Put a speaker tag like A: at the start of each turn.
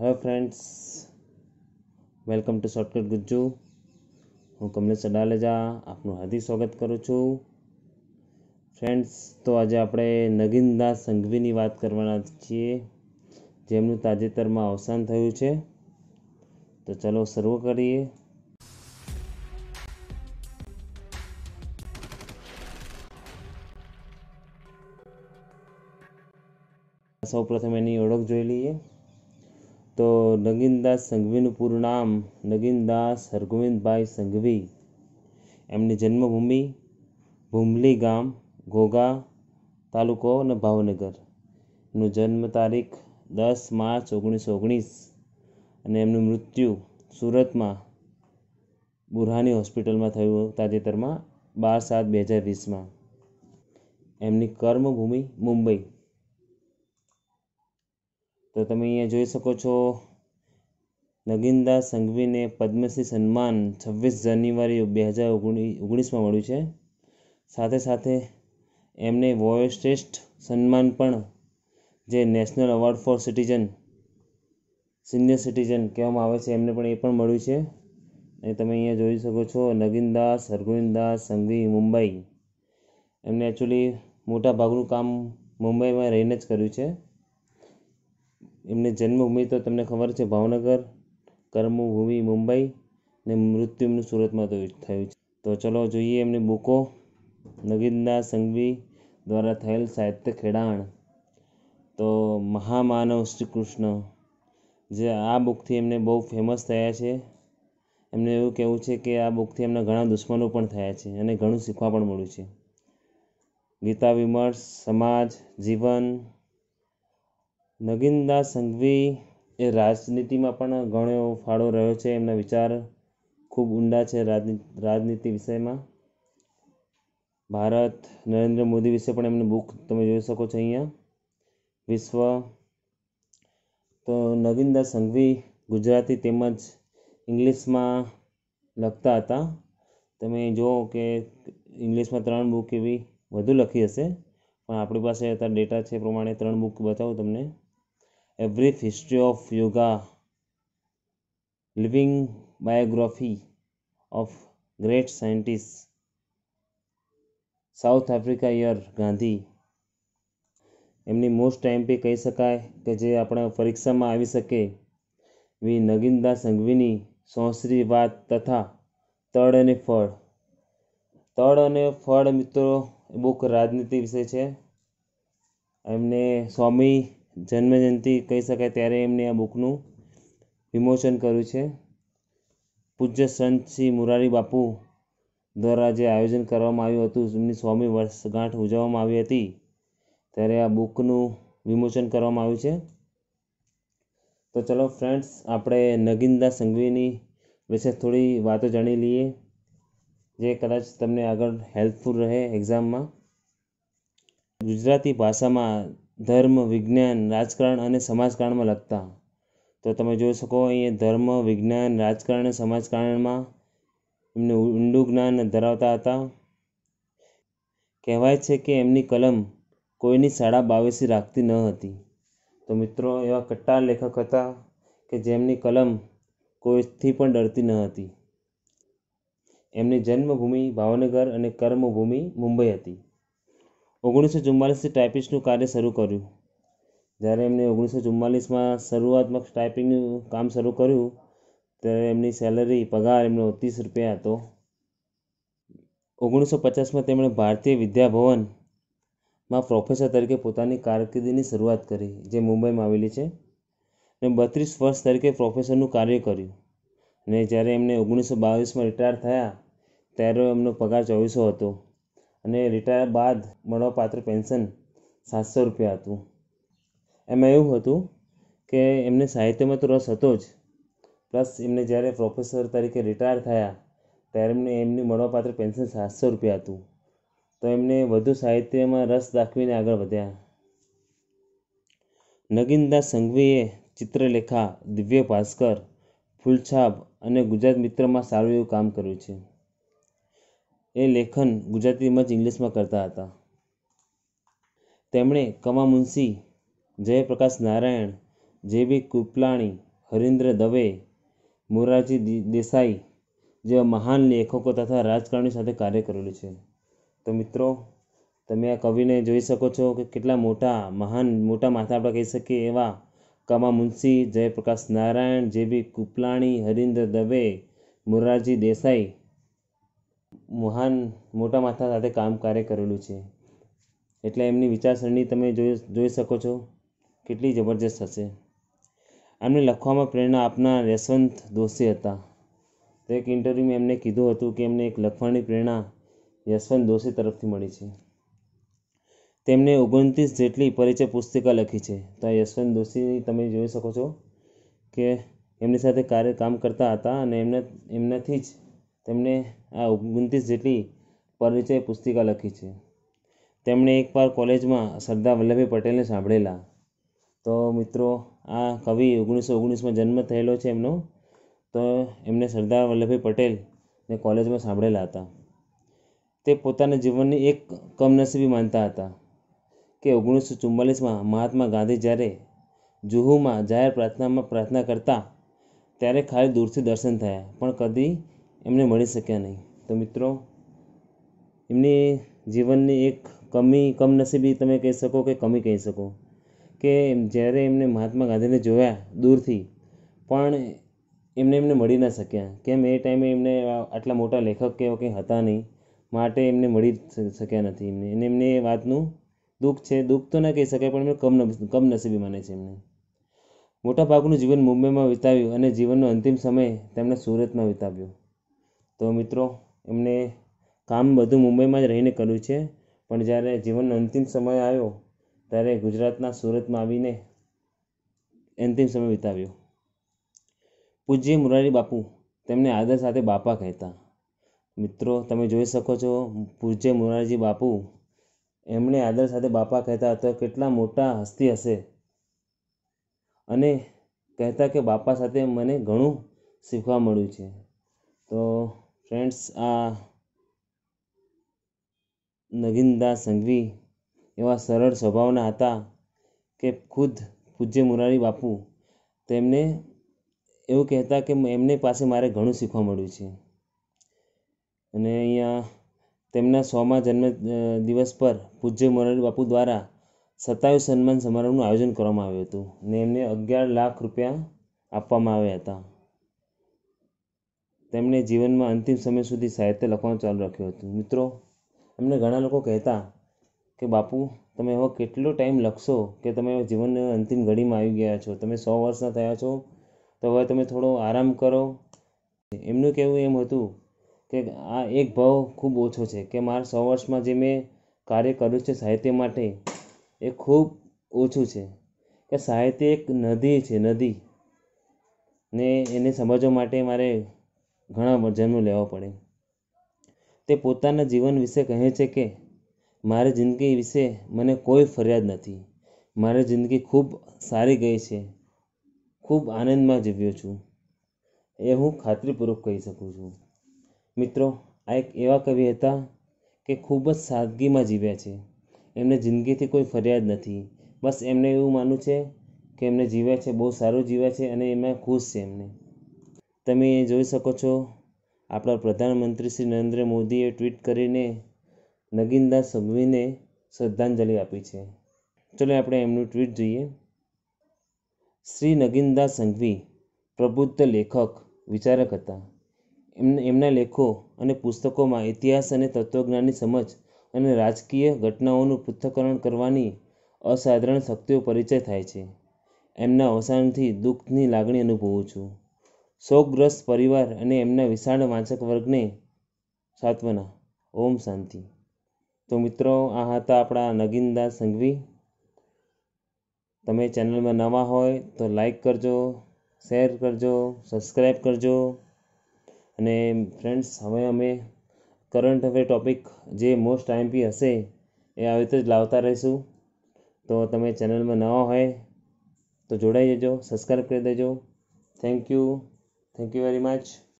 A: hello friends welcome to shortcut Gujju હું કમલેશ અડાલેજા આપનું હાર્દિક સ્વાગત કરું છું ફ્રેન્ડ્સ તો આજે આપણે નગીનદાસ સંઘવીની વાત કરવાના છીએ જેમનું તાજેતરમાં અવસાન થયું છે તો ચાલો શરૂ કરીએ સૌ પ્રથમ એની ઓળખ જોઈ લઈએ તો નગીનદાસ સંઘવીનું પૂરું નામ નગીનદાસ હરગોવિંદભાઈ સંઘવી એમની જન્મભૂમિ ભૂમલી ગામ ઘોઘા તાલુકો અને ભાવનગર નો જન્મ તારીખ દસ માર્ચ ઓગણીસો ઓગણીસ અને એમનું મૃત્યુ સુરતમાં બુરહાની હોસ્પિટલમાં થયું તાજેતરમાં બાર સાત બે હજાર વીસમાં એમની કર્મભૂમિ મુંબઈ તો તમે અહીંયા જોઈ શકો છો નગીનદાસ સંઘવીને પદ્મશ્રી સન્માન છવ્વીસ જાન્યુઆરી બે હજાર ઓગણીસમાં મળ્યું છે સાથે સાથે એમને વોઇસ શ્રેષ્ઠ સન્માન પણ જે national award for citizen senior citizen કહેવામાં આવે છે એમને પણ એ પણ મળ્યું છે અને તમે અહીંયા જોઈ શકો છો નગીનદાસ હરગોવિંદદાસ સંઘવી મુંબઈ એમને એકચ્યુઅલી મોટા ભાગનું કામ મુંબઈમાં રહીને જ કર્યું છે એમની જન્મભૂમિ તો તમને ખબર છે ભાવનગર કર્મભૂમિ મુંબઈ ને મૃત્યુ એમનું સુરતમાં થયું છે તો ચલો જોઈએ એમની બુકો નગીનના સંઘવી દ્વારા થયેલ સાહિત્ય ખેડાણ તો મહામાનવ શ્રી કૃષ્ણ જે આ બુકથી એમને બહુ ફેમસ થયા છે એમને એવું કહેવું છે કે આ બુકથી એમના ઘણા દુશ્મનો પણ થયા છે અને ઘણું શીખવા પણ મળ્યું છે ગીતા વિમર્શ સમાજ જીવન નગીનદાસ સંઘવી એ રાજનીતિમાં પણ ઘણો એવો ફાળો રહ્યો છે એમના વિચાર ખૂબ ઊંડા છે રાજનીતિ વિષયમાં ભારત નરેન્દ્ર મોદી વિશે પણ એમની બુક તમે જોઈ શકો છો અહીંયા વિશ્વ તો નગીનદાસ સંઘવી ગુજરાતી તેમજ ઇંગ્લિશમાં લખતા હતા તમે જુઓ કે ઇંગ્લિશમાં ત્રણ બુક એવી વધુ લખી હશે પણ આપણી પાસે અત્યારે ડેટા છે એ પ્રમાણે ત્રણ બુક બતાવું તમને A Brief History of Yoga, Living Biography of Great Scientists, South Africa યર ગાંધી એમની મોસ્ટ ટાઈમ એમપી કહી શકાય કે જે આપણે પરીક્ષામાં આવી શકે વી નગીનદાસ સંઘવીની સોંસરી વાત તથા તળ અને ફળ તળ અને ફળ મિત્રો એ બુક રાજનીતિ વિશે છે એમને સ્વામી જન્મજયંતિ કહી શકાય ત્યારે એમને આ બુકનું વિમોચન કર્યું છે પૂજ્ય સંત શ્રી મુરારી બાપુ દ્વારા જે આયોજન કરવામાં આવ્યું હતું એમની સ્વામી વર્ષગાંઠ ઉજવવામાં આવી હતી ત્યારે આ બુકનું વિમોચન કરવામાં આવ્યું છે તો ચલો ફ્રેન્ડ્સ આપણે નગીનદા સંઘવીની વિશે થોડી વાતો જાણી લઈએ જે કદાચ તમને આગળ હેલ્પફુલ રહે એક્ઝામમાં ગુજરાતી ભાષામાં ધર્મ વિજ્ઞાન રાજકારણ અને સમાજકારણમાં લગતા તો તમે જોઈ શકો અહીંયા ધર્મ વિજ્ઞાન રાજકારણ સમાજકારણમાં એમને ઊંડું જ્ઞાન ધરાવતા હતા કહેવાય છે કે એમની કલમ કોઈની શાળા બાવેસી રાખતી ન હતી તો મિત્રો એવા કટ્ટા લેખક હતા કે જેમની કલમ કોઈથી પણ ડરતી ન હતી એમની જન્મભૂમિ ભાવનગર અને કર્મભૂમિ મુંબઈ હતી ઓગણીસો ચુમ્માલીસથી ટાઇપિસ્ટનું કાર્ય શરૂ કર્યું જ્યારે એમને ઓગણીસો ચુમ્માલીસમાં શરૂઆતમાં ટાઈપિંગનું કામ શરૂ કર્યું ત્યારે એમની સેલરી પગાર એમનો ત્રીસ રૂપિયા હતો ઓગણીસો પચાસમાં તેમણે ભારતીય વિદ્યાભવનમાં પ્રોફેસર તરીકે પોતાની કારકિર્દીની શરૂઆત કરી જે મુંબઈમાં આવેલી છે અને બત્રીસ વર્ષ તરીકે પ્રોફેસરનું કાર્ય કર્યું અને જ્યારે એમને ઓગણીસો બાવીસમાં રિટાયર થયા ત્યારે એમનો પગાર ચોવીસો હતો અને રિટાયર બાદ મળવાપાત્ર પેન્શન સાતસો રૂપિયા હતું એમાં એવું હતું કે એમને સાહિત્યમાં તો રસ હતો જ પ્લસ એમને જ્યારે પ્રોફેસર તરીકે રિટાયર થયા ત્યારે એમને એમની મળવાપાત્ર પેન્શન સાતસો રૂપિયા હતું તો એમને વધુ સાહિત્યમાં રસ દાખવીને આગળ વધ્યા નગીનદાસ સંઘવીએ ચિત્રલેખા દિવ્ય ભાસ્કર ફૂલછાપ અને ગુજરાત મિત્રમાં સારું એવું કામ કર્યું છે એ લેખન ગુજરાતીમાં જ ઇંગ્લિશમાં કરતા હતા તેમણે કમા મુનશી જયપ્રકાશ નારાયણ જે બી કૃપલાણી હરિન્દ્ર દવે મોરારજી દેસાઈ જેવા મહાન લેખકો તથા રાજકારણી સાથે કાર્ય કરેલું છે તો મિત્રો તમે આ કવિને જોઈ શકો છો કે કેટલા મોટા મહાન મોટા માથા આપણે કહી શકીએ એવા કમા મુનશી જયપ્રકાશ નારાયણ જે બી કૃપલાણી હરીન્દ્ર દવે મોરારજી દેસાઈ મહાન મોટા માથા સાથે કામ કાર્ય કરેલું છે એટલે એમની વિચારસરણી તમે જોઈ જોઈ શકો છો કેટલી જબરજસ્ત હશે એમને લખવામાં પ્રેરણા આપનાર યશવંત દોશી હતા તો એક ઇન્ટરવ્યૂમાં એમને કીધું હતું કે એમને એક લખવાની પ્રેરણા યશવંત દોશી તરફથી મળી છે તેમણે ઓગણત્રીસ જેટલી પરિચય પુસ્તિકા લખી છે તો યશવંત દોશીની તમે જોઈ શકો છો કે એમની સાથે કાર્ય કામ કરતા હતા અને એમને એમનાથી જ તેમણે આ ઓગણત્રીસ જેટલી પરિચય પુસ્તિકા લખી છે તેમણે એકવાર કોલેજમાં સરદાર વલ્લભભાઈ પટેલને સાંભળેલા તો મિત્રો આ કવિ ઓગણીસો ઓગણીસમાં જન્મ થયેલો છે એમનો તો એમને સરદાર વલ્લભભાઈ પટેલને કોલેજમાં સાંભળેલા હતા તે પોતાના જીવનની એક કમનસીબી માનતા હતા કે ઓગણીસો ચુમ્માલીસમાં મહાત્મા ગાંધી જ્યારે જુહુમાં જાહેર પ્રાર્થનામાં પ્રાર્થના કરતા ત્યારે ખાલી દૂરથી દર્શન થયા પણ કદી એમને મળી શક્યા નહીં તો મિત્રો એમની જીવનની એક કમી કમનસીબી તમે કહી શકો કે કમી કહી શકો કે જ્યારે એમને મહાત્મા ગાંધીને જોયા દૂરથી પણ એમને એમને મળી ના શક્યા કેમ એ ટાઈમે એમને આટલા મોટા લેખક કે કંઈ હતા નહીં માટે એમને મળી શક્યા નથી એમને અને એમને એ વાતનું દુઃખ છે દુઃખ તો ના કહી શકાય પણ એમને કમ કમનસીબી માને છે એમને મોટા ભાગનું જીવન મુંબઈમાં વિતાવ્યું અને જીવનનો અંતિમ સમય તેમણે સુરતમાં વિતાવ્યો તો મિત્રો એમણે કામ બધું મુંબઈમાં જ રહીને કર્યું છે પણ જ્યારે જીવનનો અંતિમ સમય આવ્યો ત્યારે ગુજરાતના સુરતમાં આવીને અંતિમ સમય વિતાવ્યો પૂજ્ય મુરારી બાપુ તેમને આદર સાથે બાપા કહેતા મિત્રો તમે જોઈ શકો છો પૂજ્ય મુરારજી બાપુ એમણે આદર સાથે બાપા કહેતા તો કેટલા મોટા હસ્તી હશે અને કહેતા કે બાપા સાથે મને ઘણું શીખવા મળ્યું છે તો ફ્રેન્ડ્સ આ નગીનદાસ સંઘવી એવા સરળ સ્વભાવના હતા કે ખુદ પૂજ્ય મુરારી બાપુ તેમને એવું કહેતા કે એમને પાસે મારે ઘણું શીખવા મળ્યું છે અને અહીંયા તેમના સોમા જન્મ દિવસ પર પૂજ્ય મુરારી બાપુ દ્વારા સત્તાવીસ સન્માન સમારોહનું આયોજન કરવામાં આવ્યું હતું અને એમને અગિયાર લાખ રૂપિયા આપવામાં આવ્યા હતા તેમણે જીવનમાં અંતિમ સમય સુધી સાહિત્ય લખવાનું ચાલુ રાખ્યું હતું મિત્રો એમને ઘણા લોકો કહેતા કે બાપુ તમે હવે કેટલો ટાઈમ લખશો કે તમે જીવનના અંતિમ ઘડીમાં આવી ગયા છો તમે સો વર્ષના થયા છો તો હવે તમે થોડો આરામ કરો એમનું કહેવું એમ હતું કે આ એક ભાવ ખૂબ ઓછો છે કે મારા સો વર્ષમાં જે મેં કાર્ય કર્યું છે સાહિત્ય માટે એ ખૂબ ઓછું છે કે સાહિત્ય એક નદી છે નદી ને એને સમજવા માટે મારે ઘણા વચનો લેવા પડે તે પોતાના જીવન વિશે કહે છે કે મારી જિંદગી વિશે મને કોઈ ફરિયાદ નથી મારી જિંદગી ખૂબ સારી ગઈ છે ખૂબ આનંદમાં જીવ્યો છું એ હું ખાતરીપૂર્વક કહી શકું છું મિત્રો આ એક એવા કવિ હતા કે ખૂબ જ સાદગીમાં જીવ્યા છે એમને જિંદગીથી કોઈ ફરિયાદ નથી બસ એમને એવું માનવું છે કે એમને જીવ્યા છે બહુ સારું જીવ્યા છે અને એમાં ખુશ છે એમને તમે જોઈ શકો છો આપણા પ્રધાનમંત્રી શ્રી નરેન્દ્ર મોદીએ ટ્વીટ કરીને નગીનદાસ સંઘવીને શ્રદ્ધાંજલિ આપી છે ચલો આપણે એમનું ટ્વીટ જોઈએ શ્રી નગીનદાસ સંઘવી પ્રબુદ્ધ લેખક વિચારક હતા એમના લેખો અને પુસ્તકોમાં ઇતિહાસ અને તત્વજ્ઞાનની સમજ અને રાજકીય ઘટનાઓનું પૃથ્થકરણ કરવાની અસાધારણ શક્તિઓ પરિચય થાય છે એમના અવસાનથી દુઃખની લાગણી અનુભવું છું શોકગ્રસ્ત પરિવાર અને એમના વિશાળ વાંચક વર્ગને સાત્વના ઓમ શાંતિ તો મિત્રો આ હતા આપણા નગીનદાસ સંઘવી તમે ચેનલમાં નવા હોય તો લાઈક કરજો શેર કરજો સબસ્ક્રાઈબ કરજો અને ફ્રેન્ડ્સ હવે અમે કરંટ હવે ટૉપિક જે મોસ્ટ પી હશે એ આવી રીતે જ લાવતા રહીશું તો તમે ચેનલમાં નવા હોય તો જોડાઈ જજો સબસ્ક્રાઈબ કરી દેજો thank you thank you very much